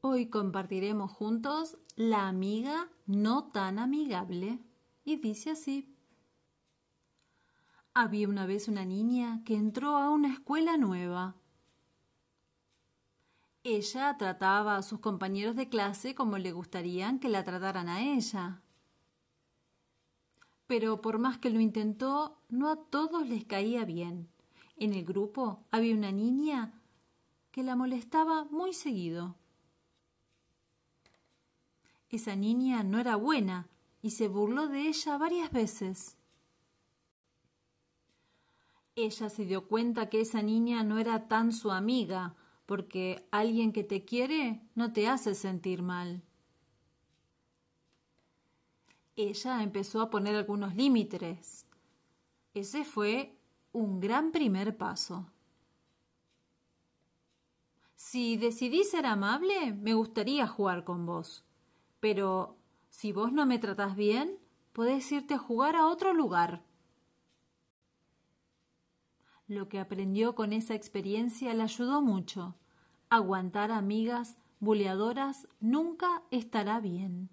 Hoy compartiremos juntos la amiga no tan amigable y dice así. Había una vez una niña que entró a una escuela nueva. Ella trataba a sus compañeros de clase como le gustarían que la trataran a ella. Pero por más que lo intentó, no a todos les caía bien. En el grupo había una niña que la molestaba muy seguido. Esa niña no era buena y se burló de ella varias veces. Ella se dio cuenta que esa niña no era tan su amiga, porque alguien que te quiere no te hace sentir mal. Ella empezó a poner algunos límites. Ese fue un gran primer paso. Si decidís ser amable, me gustaría jugar con vos. Pero si vos no me tratás bien, podés irte a jugar a otro lugar. Lo que aprendió con esa experiencia le ayudó mucho. Aguantar amigas buleadoras nunca estará bien.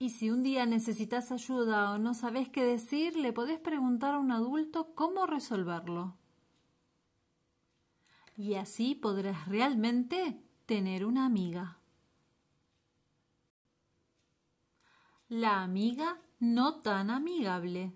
Y si un día necesitas ayuda o no sabes qué decir, le podés preguntar a un adulto cómo resolverlo. Y así podrás realmente Tener una amiga. La amiga no tan amigable.